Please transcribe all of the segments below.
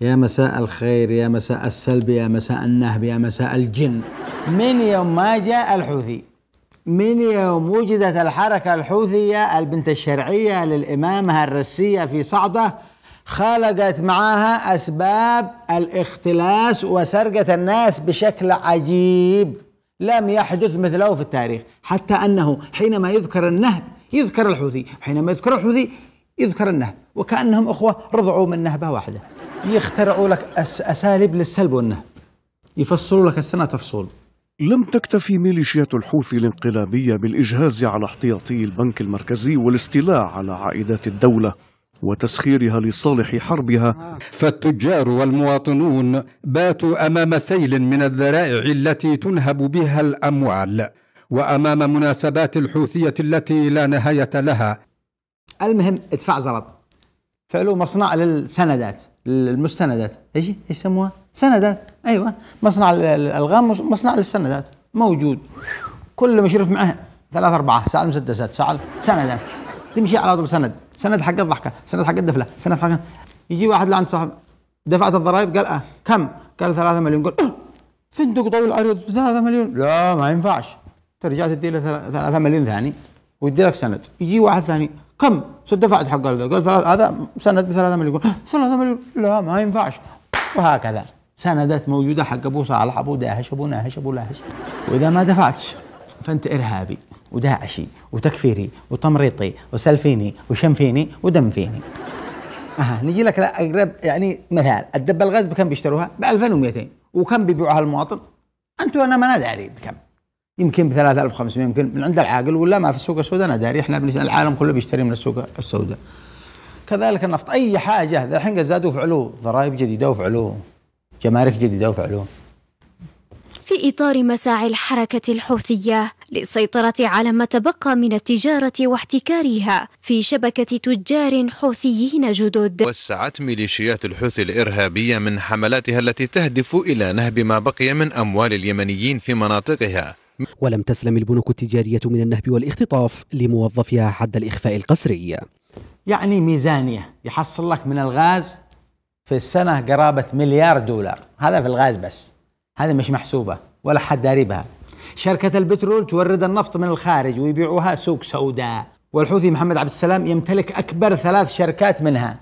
يا مساء الخير يا مساء السلب يا مساء النهب يا مساء الجن من يوم ما جاء الحوثي من يوم وجدت الحركة الحوثية البنت الشرعية للإمامة الرسية في صعدة خلقت معاها أسباب الاختلاس وسرقة الناس بشكل عجيب لم يحدث مثله في التاريخ حتى أنه حينما يذكر النهب يذكر الحوثي حينما يذكر الحوثي يذكر النهب وكأنهم أخوة رضعوا من نهبة واحدة يخترعوا لك أس أساليب للسلب والنهب يفصلوا لك السنة تفصول لم تكتفي ميليشيات الحوثي الانقلابية بالإجهاز على احتياطي البنك المركزي والاستيلاء على عائدات الدولة وتسخيرها لصالح حربها فالتجار والمواطنون باتوا امام سيل من الذرائع التي تنهب بها الاموال وامام مناسبات الحوثيه التي لا نهايه لها المهم ادفع زرط فعلوا مصنع للسندات المستندات ايش يسموها؟ سندات ايوه مصنع الالغام مصنع للسندات موجود كل مشرف معه ثلاث اربعه ساعه مسدسات ساعه سندات تمشي على طول سند سند حق الضحكه سند حق الدفله سند حق يجي واحد لعند صاحب دفعت الضرائب قال أه. كم؟ قال ثلاثة مليون قال آه، فندق طويل عريض ثلاثة مليون لا ما ينفعش ترجع تدي له ثلاثة مليون ثاني ويدي لك سند يجي واحد ثاني كم؟ دفعت حق هذا قال ثلاث هذا سند ب 3 مليون ثلاثة مليون لا ما ينفعش وهكذا سندات موجودة حق أبو صالح أبو داهش أبو ناهش أبو لاهش وإذا ما دفعتش فأنت إرهابي وداعشي وتكفيري وتمريطي وسلفيني وشنفيني ودمفيني اها نجي لك اقرب يعني مثال الدب الغاز بكم بيشتروها؟ ب 2200 وكم بيبيعوها المواطن؟ انتم انا ما داري بكم يمكن ب 3500 يمكن من عند العاقل ولا ما في السوق السوداء انا داري احنا العالم كله بيشتري من السوق السوداء كذلك النفط اي حاجه الحين زادوا فعلوا ضرائب جديده وفعلوا جمارك جديده وفعلوا في اطار مساعي الحركه الحوثيه للسيطره على ما تبقى من التجاره واحتكارها في شبكه تجار حوثيين جدد وسعت ميليشيات الحوثي الارهابيه من حملاتها التي تهدف الى نهب ما بقي من اموال اليمنيين في مناطقها ولم تسلم البنوك التجارية من النهب والاختطاف لموظفيها حد الإخفاء القسري يعني ميزانية يحصل لك من الغاز في السنة قرابة مليار دولار هذا في الغاز بس هذا مش محسوبة ولا حد داري بها شركة البترول تورد النفط من الخارج ويبيعوها سوق سوداء والحوثي محمد عبد السلام يمتلك أكبر ثلاث شركات منها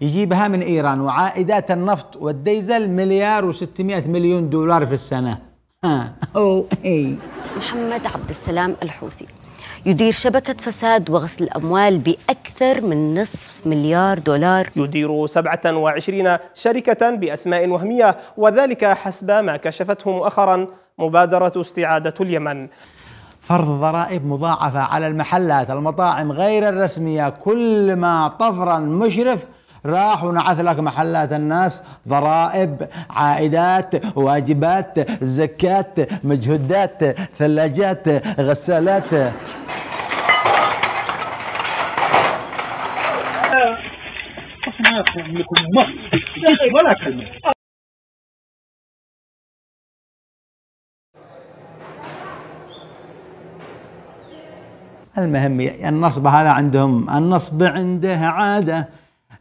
يجيبها من إيران وعائدات النفط والديزل مليار و600 مليون دولار في السنة ها أو إيه. محمد عبد السلام الحوثي يدير شبكة فساد وغسل الأموال بأكثر من نصف مليار دولار يدير 27 شركة بأسماء وهمية وذلك حسب ما كشفته مؤخرا مبادرة استعادة اليمن فرض ضرائب مضاعفة على المحلات المطاعم غير الرسمية كل ما طفرا مشرف راح ونعث لك محلات الناس ضرائب عائدات واجبات زكات مجهودات ثلاجات غسالات المهم النصب هذا عندهم النصب عنده عاده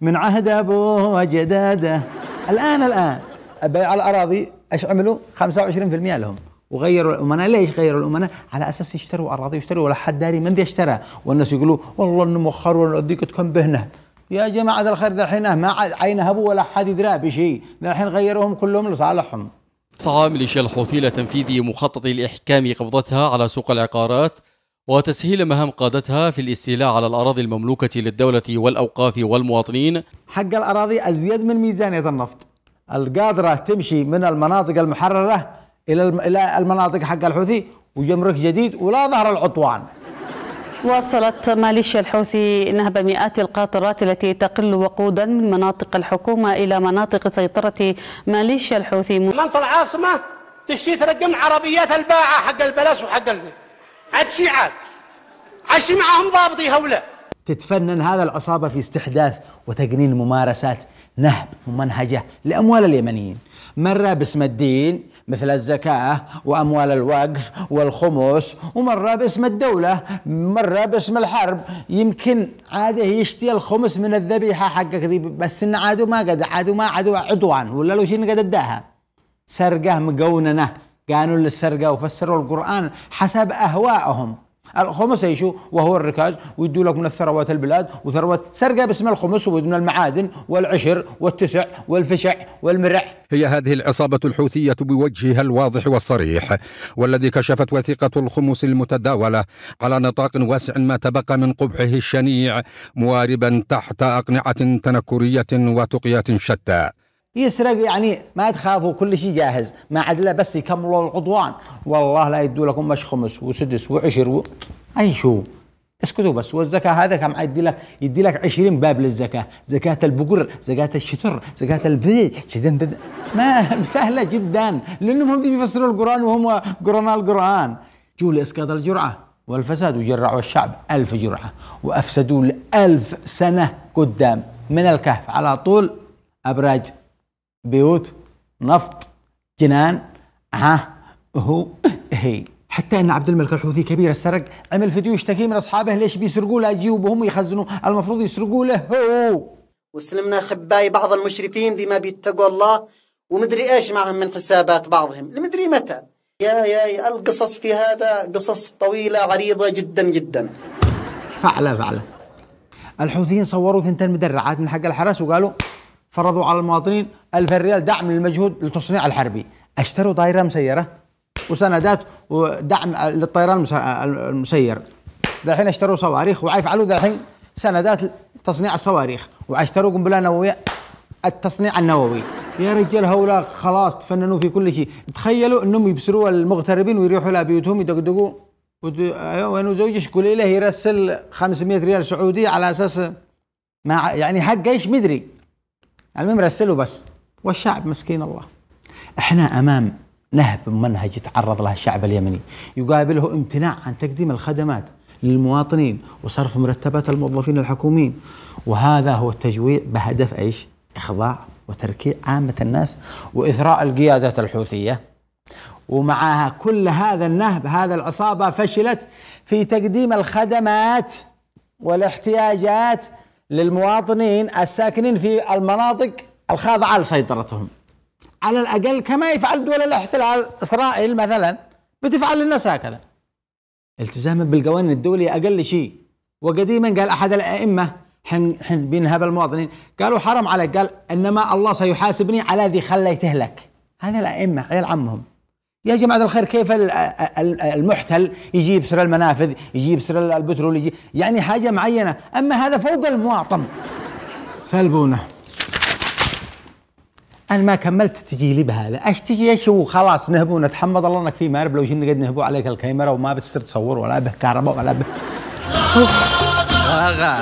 من عهد ابوه وجداده الان الان بيع الاراضي ايش عملوا؟ 25% لهم وغيروا الامناء ليش غيروا الامناء على اساس يشتروا اراضي يشتروا ولا حد داري من ذي اشترى والناس يقولوا والله انه مؤخر ولا اديك بهنه يا جماعة الخير ذلحين ما عين ابو ولا حد يدرى بشيء ذلحين غيروهم كلهم لصالحهم سعى ميليشيا الحوثي لتنفيذ مخطط الإحكام قبضتها على سوق العقارات وتسهيل مهام قادتها في الاستيلاء على الأراضي المملوكة للدولة والأوقاف والمواطنين حق الأراضي أزيد من ميزانية النفط القادرة تمشي من المناطق المحررة إلى إلى المناطق حق الحوثي وجمرك جديد ولا ظهر العطوان واصلت ماليشيا الحوثي نهب مئات القاطرات التي تقل وقودا من مناطق الحكومة إلى مناطق سيطرة ماليشيا الحوثي منطقة العاصمة تشتي ترقم عربيات الباعة حق البلس وحق عاد شي عاد عاشي معاهم ضابطي هوله تتفنن هذا العصابة في استحداث وتقنين ممارسات نهب ممنهجة لأموال اليمنيين مرة باسم الدين مثل الزكاة وأموال الوقف والخمس ومرة باسم الدولة مرة باسم الحرب يمكن عاده يشتي الخمس من الذبيحة حقك ذي بس إن عادوا ما قد عادوا ما عادوا عدوان ولا لو شين قد اداها سرقة مقوننة قانون للسرقة وفسروا القرآن حسب أهواءهم الخمس يشو وهو الركاز ويدوا لك من الثروات البلاد وثروات سرقة باسم الخمس ومن المعادن والعشر والتسع والفشع والمرع هي هذه العصابة الحوثية بوجهها الواضح والصريح والذي كشفت وثيقة الخمس المتداولة على نطاق واسع ما تبقى من قبحه الشنيع مواربا تحت أقنعة تنكرية وتقية شتى يسرق يعني ما تخافوا كل شيء جاهز ما عاد الا بس يكملوا العضوان والله لا يدوا لكم مش خمس وسدس وعشر و... اي شو اسكتوا بس والزكاة هذا كم يدي لك يدي لك 20 باب للزكاة زكاة البقر زكاة الشتر زكاة البيع ما سهلة جدا لأنهم هم بيفسروا القرآن وهم قرانا القرآن جو لإسقاط الجرعة والفساد وجرعوا الشعب ألف جرعة وأفسدوا لألف سنة قدام من الكهف على طول أبراج بيوت نفط جنان ها هو هي حتى ان عبد الملك الحوثي كبير السرق عمل فيديو يشتكي من اصحابه ليش بيسرقوا له جيوبهم ويخزنوا المفروض يسرقوا له هو وسلمنا خباي بعض المشرفين ما بيتقوا الله ومدري ايش معهم من حسابات بعضهم لمدري متى يا يا يا القصص في هذا قصص طويله عريضه جدا جدا فعلا فعلا الحوثيين صوروا ثنتين مدرعات من حق الحرس وقالوا فرضوا على المواطنين ألف ريال دعم للمجهود للتصنيع الحربي اشتروا طائرة مسيرة وسندات ودعم للطيران المسير دحين اشتروا صواريخ وعيفعلوا دحين سندات تصنيع الصواريخ واشتروا قنبله نوويه التصنيع النووي يا رجال هؤلاء خلاص تفننوا في كل شيء تخيلوا انهم يبصروا المغتربين ويروحوا لبيوتهم يدقدقوا ود... ايوه وين زوجك قولي له يرسل 500 ريال سعودي على اساس ما يعني حق ايش مدري المهم رسلوا بس والشعب مسكين الله احنا امام نهب منهج يتعرض له الشعب اليمني يقابله امتناع عن تقديم الخدمات للمواطنين وصرف مرتبات الموظفين الحكوميين وهذا هو التجويع بهدف ايش؟ اخضاع وتركيع عامه الناس واثراء القيادات الحوثيه ومعها كل هذا النهب هذا العصابه فشلت في تقديم الخدمات والاحتياجات للمواطنين الساكنين في المناطق الخاضعة لسيطرتهم على الأقل كما يفعل دول الاحتلال إسرائيل مثلا بتفعل للناس هكذا التزاما بالقوانين الدولية أقل شيء وقديما قال أحد الأئمة حين حين هذا المواطنين قالوا حرم عليك قال إنما الله سيحاسبني على ذي خليته لك هذا الأئمة عيال عمهم يا جماعة الخير كيف المحتل يجيب سر المنافذ يجيب سر البترول يجيب يعني حاجة معينة أما هذا فوق المواطن سلبونه انا ما كملت تجي لي بهذا ايش تجي ايش هو خلاص نهبوا نتحمد الله انك في مارب لو جينا قد نهبوا عليك الكاميرا وما بتصير تصور ولا به كهرباء ولا به